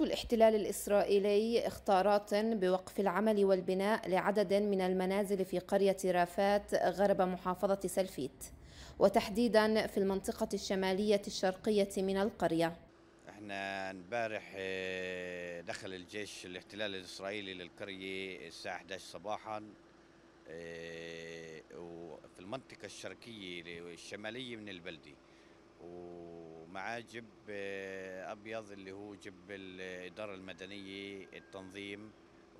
الاحتلال الإسرائيلي اختارات بوقف العمل والبناء لعدد من المنازل في قرية رافات غرب محافظة سلفيت وتحديدا في المنطقة الشمالية الشرقية من القرية احنا امبارح آه، دخل الجيش الاحتلال الإسرائيلي للقرية الساعة 11 صباحا آه، وفي المنطقة الشرقية الشمالية من البلدة معاه جب آه، ابيض اللي هو جب الاداره المدنيه التنظيم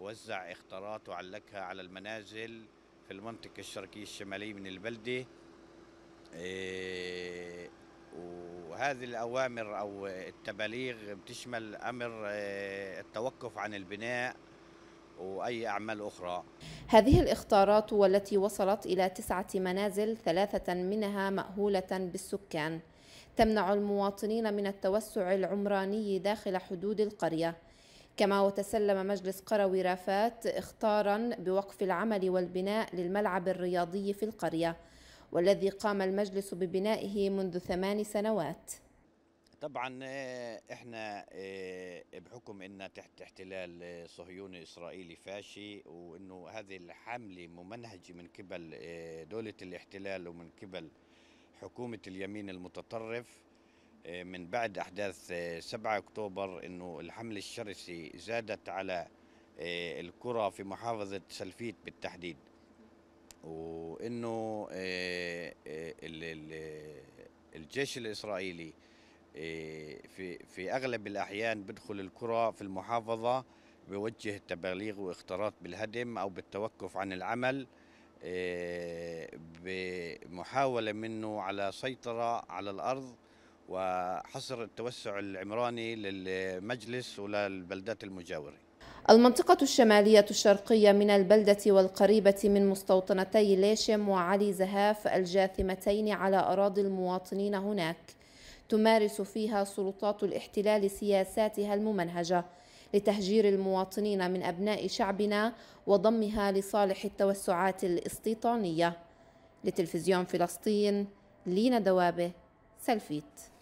وزع اختارات وعلقها على المنازل في المنطقه الشرقيه الشماليه من البلده آه، وهذه الاوامر او التباليغ بتشمل امر آه، التوقف عن البناء وأي أعمال أخرى هذه الإخطارات والتي وصلت إلى تسعة منازل ثلاثة منها مأهولة بالسكان تمنع المواطنين من التوسع العمراني داخل حدود القرية كما وتسلم مجلس قروي رافات اختارا بوقف العمل والبناء للملعب الرياضي في القرية والذي قام المجلس ببنائه منذ ثمان سنوات طبعا آه، احنا آه، بحكم ان تحت احتلال صهيوني اسرائيلي فاشي وانه هذه الحمله ممنهجه من قبل آه، دوله الاحتلال ومن قبل حكومة اليمين المتطرف آه، من بعد أحداث 7 آه، أكتوبر أنه الحمل الشرسي زادت على آه، الكرة في محافظة سلفيت بالتحديد وأنه الجيش الإسرائيلي في في اغلب الاحيان بدخل الكره في المحافظه بوجه التبليغ واختراط بالهدم او بالتوقف عن العمل آه، بمحاولة منه على سيطرة على الأرض وحصر التوسع العمراني للمجلس وللبلدات المجاورة المنطقة الشمالية الشرقية من البلدة والقريبة من مستوطنتي ليشم وعلي زهاف الجاثمتين على أراضي المواطنين هناك تمارس فيها سلطات الاحتلال سياساتها الممنهجة لتهجير المواطنين من أبناء شعبنا وضمها لصالح التوسعات الاستيطانية لتلفزيون فلسطين لينا دوابه سلفيت